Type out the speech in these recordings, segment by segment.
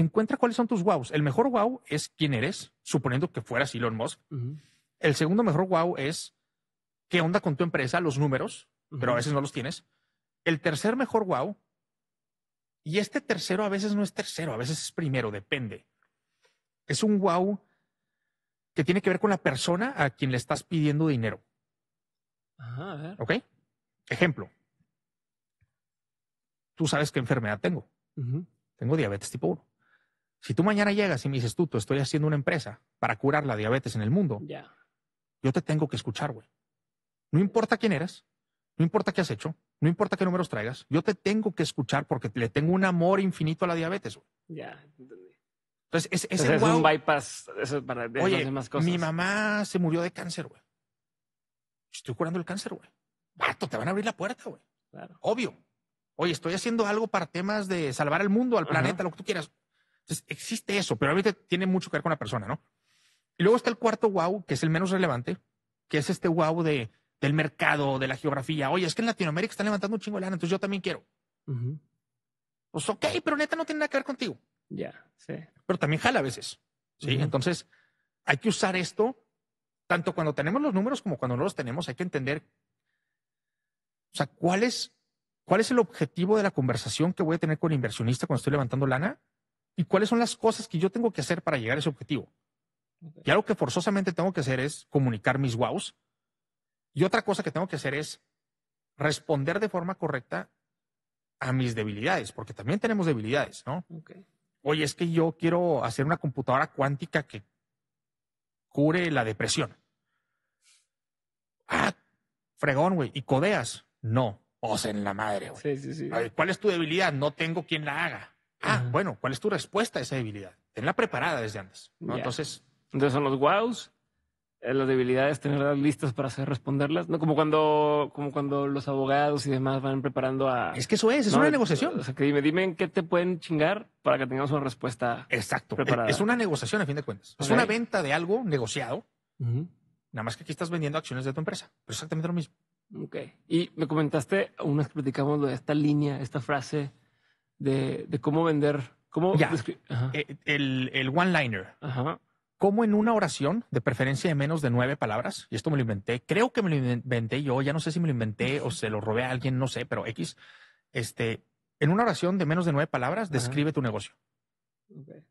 encuentra cuáles son tus wows. El mejor wow es quién eres, suponiendo que fueras Elon Musk. El segundo mejor wow es qué onda con tu empresa, los números, pero a veces no los tienes. El tercer mejor wow, y este tercero a veces no es tercero, a veces es primero, depende. Es un wow que tiene que ver con la persona a quien le estás pidiendo dinero. ¿Ok? Ejemplo. Tú sabes qué enfermedad tengo. Tengo diabetes tipo 1. Si tú mañana llegas y me dices, tú, estoy haciendo una empresa para curar la diabetes en el mundo, yo te tengo que escuchar, güey. No importa quién eres, no importa qué has hecho, no importa qué números traigas, yo te tengo que escuchar porque le tengo un amor infinito a la diabetes, güey. Ya, entendí. Entonces, es, es, un bypass para Oye, demás cosas. Mi mamá se murió de cáncer, güey. Estoy curando el cáncer, güey. Vato, te van a abrir la puerta, güey. Claro. Obvio. Oye, estoy haciendo algo para temas de salvar el mundo, al planeta, lo que tú quieras. Entonces, existe eso, pero ahorita tiene mucho que ver con la persona, ¿no? Y luego está el cuarto wow, que es el menos relevante, que es este wow de, del mercado, de la geografía. Oye, es que en Latinoamérica están levantando un chingo de lana, entonces yo también quiero. Pues ok, pero neta no tiene nada que ver contigo. Ya, sí. Pero también jala a veces. Sí, entonces hay que usar esto tanto cuando tenemos los números como cuando no los tenemos. Hay que entender, o sea, cuál es, cuál es el objetivo de la conversación que voy a tener con el inversionista cuando estoy levantando lana y cuáles son las cosas que yo tengo que hacer para llegar a ese objetivo. Y algo que forzosamente tengo que hacer es comunicar mis wows. Y otra cosa que tengo que hacer es responder de forma correcta a mis debilidades, porque también tenemos debilidades, ¿no? Oye, es que yo quiero hacer una computadora cuántica que cure la depresión. Ah, fregón, güey. ¿Y codeas? No. O pues sea, en la madre, güey. Sí, sí, sí. ¿Cuál es tu debilidad? No tengo quien la haga. Ah, bueno, ¿cuál es tu respuesta a esa debilidad? Tenla preparada desde antes. Entonces. Entonces son los wows, eh, las debilidades, tenerlas listas para hacer responderlas. No como cuando, como cuando los abogados y demás van preparando a. Es que eso es, es una negociación. O sea, que dime, dime qué te pueden chingar para que tengamos una respuesta. Exacto. E preparada. Es una negociación a fin de cuentas. Es una venta de algo negociado. Nada más que aquí estás vendiendo acciones de tu empresa. exactamente lo mismo. Ok. Y me comentaste, vez que platicamos de esta línea, esta frase de, cómo vender. Cómo eh, el, one-liner. ¿Cómo en una oración, de preferencia de menos de nueve palabras, y esto me lo inventé, creo que me lo inventé yo, ya no sé si me lo inventé o se lo robé a alguien, no sé, pero X, este, en una oración de menos de nueve palabras, describe tu negocio.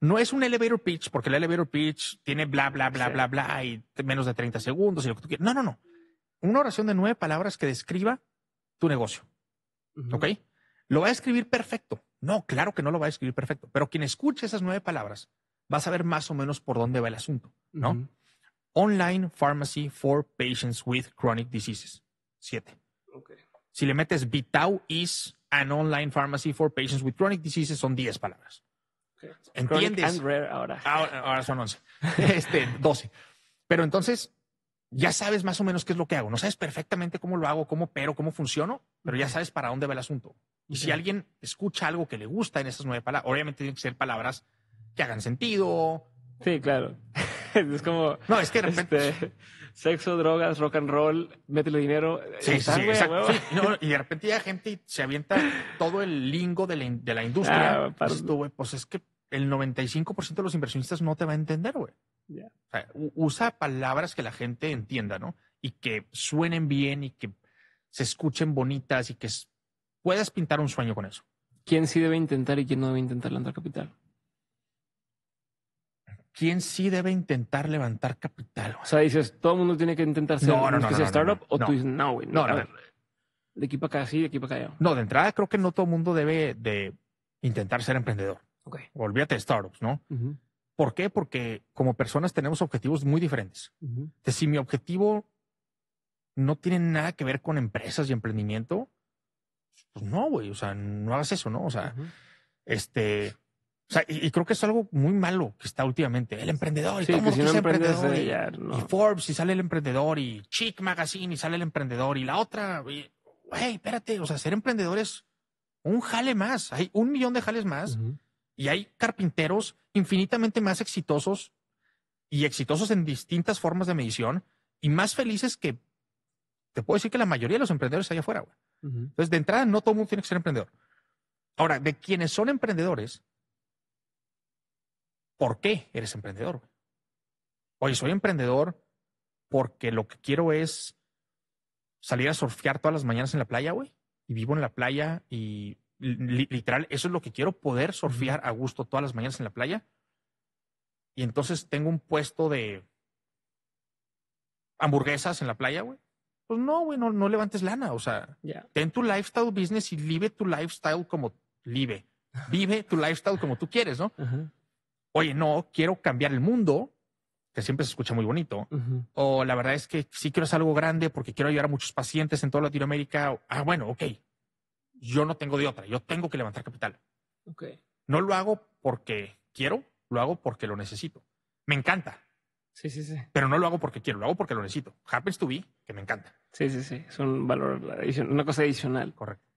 No es un elevator pitch, porque el elevator pitch tiene bla, bla, bla, bla, bla, y menos de 30 segundos y lo que tú quieras. No, no, no. Una oración de nueve palabras que describa tu negocio. ¿Ok? Lo va a escribir perfecto. No, claro que no lo va a escribir perfecto, pero quien escuche esas nueve palabras va a saber más o menos por dónde va el asunto, ¿no? Online Pharmacy for Patients with Chronic Diseases. Siete. Si le metes Vitau is an online pharmacy for patients with chronic diseases, son diez palabras. ¿Entiendes? ahora. son once. este, doce. Pero entonces, ya sabes más o menos qué es lo que hago. No sabes perfectamente cómo lo hago, cómo pero, cómo funciono, pero ya sabes para dónde va el asunto. Y si alguien escucha algo que le gusta en esas nueve palabras, obviamente tienen que ser palabras que hagan sentido. Sí, claro. es como. No, es que repente. Este, sexo, drogas, rock and roll, métele dinero. Sí, sí, Sí, y de repente ya gente y se avienta todo el lingo de la, industria. Ah, pues, tú, pues es que el 95% de los inversionistas no te va a entender, güey. usa palabras que la gente entienda, ¿no? Y que suenen bien y que se escuchen bonitas y que Puedes pintar un sueño con eso. ¿Quién sí debe intentar y quién no debe intentar levantar capital? ¿Quién sí debe intentar levantar capital? O sea, dices, todo el mundo tiene que intentar ser no, no, no, que sea startup o tú dices, no, güey. No, a ver. De aquí para acá sí, de aquí para acá No, de entrada creo que no todo el mundo debe de intentar ser emprendedor. Ok. Olvídate de startups, ¿no? ¿Por qué? Porque como personas tenemos objetivos muy diferentes. Entonces, si mi objetivo no tiene nada que ver con empresas y emprendimiento, pues no, güey, o sea, no hagas eso, ¿no? O sea, este... O sea, y, creo que es algo muy malo que está últimamente. El emprendedor, y cómo emprendedor. Eh, y, Forbes, y sale el emprendedor, y Chick Magazine, y sale el emprendedor, y la otra. Güey, espérate, o sea, ser emprendedor es un jale más. Hay un millón de jales más. Y hay carpinteros infinitamente más exitosos y exitosos en distintas formas de medición y más felices que te puedo decir que la mayoría de los emprendedores está allá afuera, güey. Entonces, de entrada, no todo mundo tiene que ser emprendedor. Ahora, de quienes son emprendedores, ¿por qué eres emprendedor? Oye, soy emprendedor porque lo que quiero es salir a surfear todas las mañanas en la playa, güey. Y vivo en la playa y literal, eso es lo que quiero, poder surfear a gusto todas las mañanas en la playa. Y entonces tengo un puesto de hamburguesas en la playa, güey. Pues no, güey, no, levantes lana. O sea, ten tu lifestyle business y vive tu lifestyle como vive, Vive tu lifestyle como tú quieres, ¿no? Oye, no, quiero cambiar el mundo, que siempre se escucha muy bonito. O la verdad es que sí quiero hacer algo grande porque quiero ayudar a muchos pacientes en toda Latinoamérica. Ah, bueno, ok. Yo no tengo de otra. Yo tengo que levantar capital. Okay. No lo hago porque quiero, lo hago porque lo necesito. Me encanta. Sí, sí, sí. Pero no lo hago porque quiero, lo hago porque lo necesito. Happens to be, que me encanta. Sí, sí, sí. Es un valor, una cosa adicional. Correcto.